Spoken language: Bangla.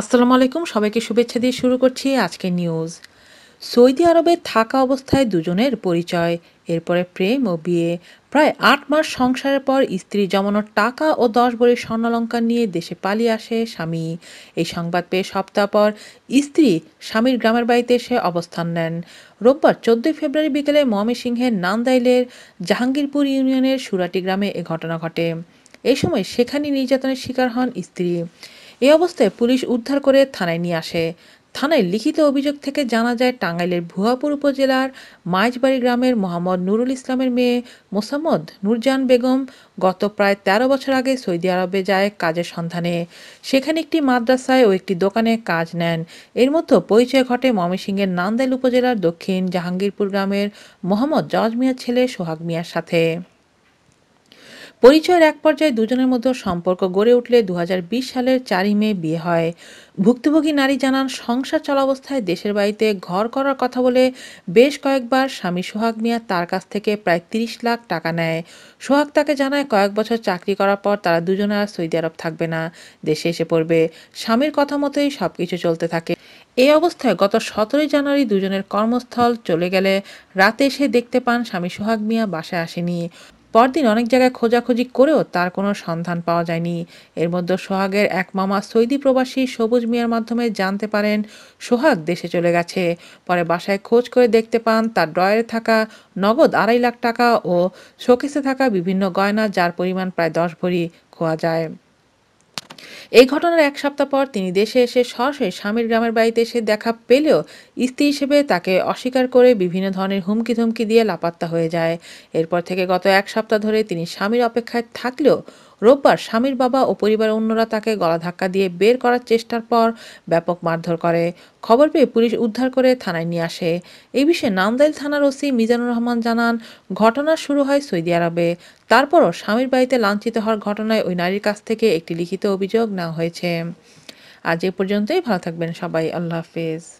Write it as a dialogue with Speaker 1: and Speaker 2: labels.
Speaker 1: আসসালামু আলাইকুম সবাইকে শুভেচ্ছা দিয়ে শুরু করছি আজকের নিউজ সৌদি আরবে থাকা অবস্থায় দুজনের পরিচয় এরপরে প্রেম ও বিয়ে প্রায় আট মাস সংসারের পর স্ত্রী জমানোর টাকা ও দশ বড়ি স্বর্ণালঙ্কার নিয়ে দেশে পালিয়ে আসে স্বামী এই সংবাদ পেয়ে সপ্তাহ পর স্ত্রী স্বামীর গ্রামের বাড়িতে এসে অবস্থান নেন রোববার চোদ্দই ফেব্রুয়ারি বিকেলে ময়মনসিংহের নান্দাইলের জাহাঙ্গীরপুর ইউনিয়নের সুরাটি গ্রামে এ ঘটনা ঘটে এ সময় সেখানে নির্যাতনের শিকার হন স্ত্রী এ অবস্থায় পুলিশ উদ্ধার করে থানায় নিয়ে আসে থানায় লিখিত অভিযোগ থেকে জানা যায় টাঙ্গাইলের ভুয়াপুর উপজেলার মাইজবাড়ি গ্রামের মোহাম্মদ নুরুল ইসলামের মেয়ে মোসাম্মদ নুরজান বেগম গত প্রায় ১৩ বছর আগে সৌদি আরবে যায় কাজের সন্ধানে সেখানে একটি মাদ্রাসায় ও একটি দোকানে কাজ নেন এর মধ্যে পরিচয় ঘটে ময়মনসিংহের নান্দাইল উপজেলার দক্ষিণ জাহাঙ্গীরপুর গ্রামের মোহাম্মদ জজ মিয়ার ছেলে সোহাগ মিয়ার সাথে পরিচয়ের এক পর্যায়ে দুজনের মধ্যে সম্পর্ক গড়ে উঠলে দু সালের চারই মে বিয়ে হয় ভুক্তভোগী নারী জানান সংসার চলাবস্থায় দেশের বাড়িতে ঘর করার কথা বলে বেশ কয়েকবার স্বামী সোহাগ মিয়া তার কাছ থেকে প্রায় তিরিশ লাখ টাকা নেয় সোহাগ তাকে জানায় কয়েক বছর চাকরি করার পর তারা দুজনে আর সৌদি আরব থাকবে না দেশে এসে পড়বে স্বামীর কথা মতোই সবকিছু চলতে থাকে এই অবস্থায় গত সতেরোই জানুয়ারি দুজনের কর্মস্থল চলে গেলে রাতে এসে দেখতে পান স্বামী সোহাগ মিয়া বাসায় আসেনি পরদিন অনেক জায়গায় খোঁজাখুঁজি করেও তার কোনো সন্ধান পাওয়া যায়নি এর মধ্যে সোহাগের এক মামা সৈদি প্রবাসী সবুজ মিয়ার মাধ্যমে জানতে পারেন সোহাগ দেশে চলে গেছে পরে বাসায় খোঁজ করে দেখতে পান তার ড্রয়ারে থাকা নগদ আড়াই লাখ টাকা ও শোকেসে থাকা বিভিন্ন গয়না যার পরিমাণ প্রায় দশ ভরি খোয়া যায় এই ঘটনার এক সপ্তাহ পর তিনি দেশে এসে সরাসরি স্বামীর গ্রামের বাড়িতে এসে দেখা পেলেও স্ত্রী হিসেবে তাকে অস্বীকার করে বিভিন্ন ধরনের হুমকি ধুমকি দিয়ে লাপাত্তা হয়ে যায় এরপর থেকে গত এক সপ্তাহ ধরে তিনি স্বামীর অপেক্ষায় থাকলেও রোববার স্বামীর বাবা ও পরিবার অন্যরা তাকে গলা ধাক্কা দিয়ে বের করার চেষ্টার পর ব্যাপক মারধর করে খবর পেয়ে পুলিশ উদ্ধার করে থানায় নিয়ে আসে এই বিষয়ে নান্দাইল থানার ওসি মিজানুর রহমান জানান ঘটনা শুরু হয় সৌদি আরবে তারপরও স্বামীর বাড়িতে লাঞ্ছিত হওয়ার ঘটনায় ওই নারীর কাছ থেকে একটি লিখিত অভিযোগ নেওয়া হয়েছে আজ এ পর্যন্তই ভালো থাকবেন সবাই আল্লাহ হাফেজ